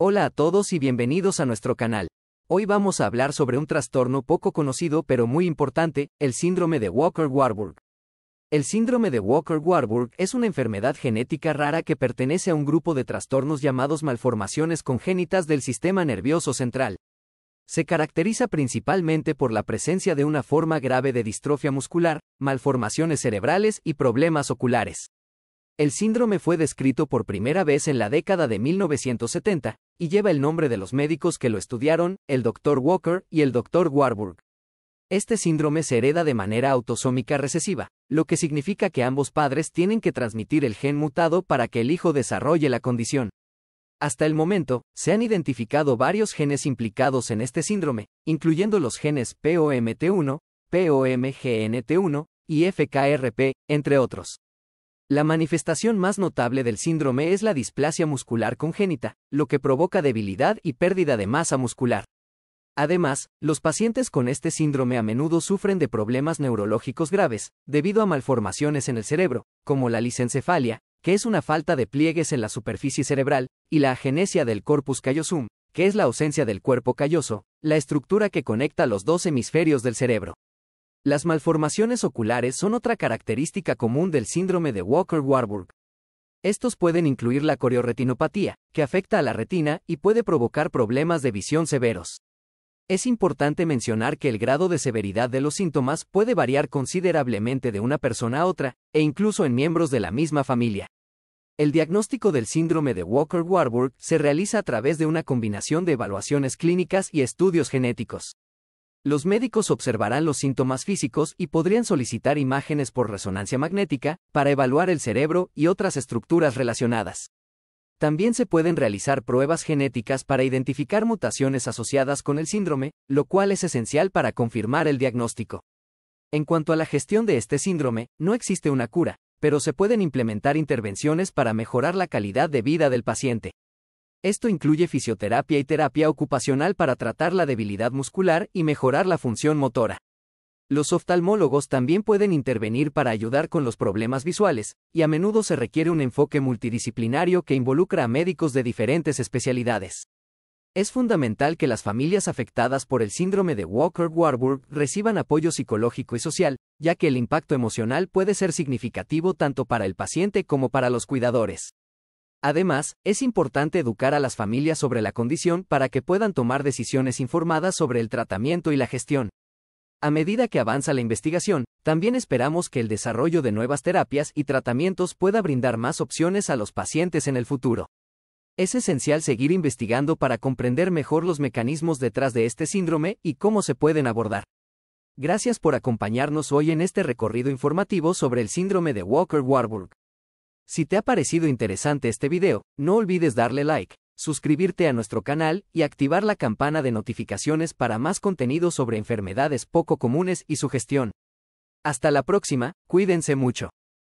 Hola a todos y bienvenidos a nuestro canal. Hoy vamos a hablar sobre un trastorno poco conocido pero muy importante, el síndrome de Walker-Warburg. El síndrome de Walker-Warburg es una enfermedad genética rara que pertenece a un grupo de trastornos llamados malformaciones congénitas del sistema nervioso central. Se caracteriza principalmente por la presencia de una forma grave de distrofia muscular, malformaciones cerebrales y problemas oculares. El síndrome fue descrito por primera vez en la década de 1970, y lleva el nombre de los médicos que lo estudiaron, el Dr. Walker y el Dr. Warburg. Este síndrome se hereda de manera autosómica recesiva, lo que significa que ambos padres tienen que transmitir el gen mutado para que el hijo desarrolle la condición. Hasta el momento, se han identificado varios genes implicados en este síndrome, incluyendo los genes POMT1, POMGNT1 y FKRP, entre otros. La manifestación más notable del síndrome es la displasia muscular congénita, lo que provoca debilidad y pérdida de masa muscular. Además, los pacientes con este síndrome a menudo sufren de problemas neurológicos graves, debido a malformaciones en el cerebro, como la licencefalia, que es una falta de pliegues en la superficie cerebral, y la agenesia del corpus callosum, que es la ausencia del cuerpo calloso, la estructura que conecta los dos hemisferios del cerebro. Las malformaciones oculares son otra característica común del síndrome de Walker-Warburg. Estos pueden incluir la corioretinopatía, que afecta a la retina y puede provocar problemas de visión severos. Es importante mencionar que el grado de severidad de los síntomas puede variar considerablemente de una persona a otra, e incluso en miembros de la misma familia. El diagnóstico del síndrome de Walker-Warburg se realiza a través de una combinación de evaluaciones clínicas y estudios genéticos. Los médicos observarán los síntomas físicos y podrían solicitar imágenes por resonancia magnética para evaluar el cerebro y otras estructuras relacionadas. También se pueden realizar pruebas genéticas para identificar mutaciones asociadas con el síndrome, lo cual es esencial para confirmar el diagnóstico. En cuanto a la gestión de este síndrome, no existe una cura, pero se pueden implementar intervenciones para mejorar la calidad de vida del paciente. Esto incluye fisioterapia y terapia ocupacional para tratar la debilidad muscular y mejorar la función motora. Los oftalmólogos también pueden intervenir para ayudar con los problemas visuales, y a menudo se requiere un enfoque multidisciplinario que involucra a médicos de diferentes especialidades. Es fundamental que las familias afectadas por el síndrome de Walker-Warburg reciban apoyo psicológico y social, ya que el impacto emocional puede ser significativo tanto para el paciente como para los cuidadores. Además, es importante educar a las familias sobre la condición para que puedan tomar decisiones informadas sobre el tratamiento y la gestión. A medida que avanza la investigación, también esperamos que el desarrollo de nuevas terapias y tratamientos pueda brindar más opciones a los pacientes en el futuro. Es esencial seguir investigando para comprender mejor los mecanismos detrás de este síndrome y cómo se pueden abordar. Gracias por acompañarnos hoy en este recorrido informativo sobre el síndrome de Walker-Warburg. Si te ha parecido interesante este video, no olvides darle like, suscribirte a nuestro canal y activar la campana de notificaciones para más contenido sobre enfermedades poco comunes y su gestión. Hasta la próxima, cuídense mucho.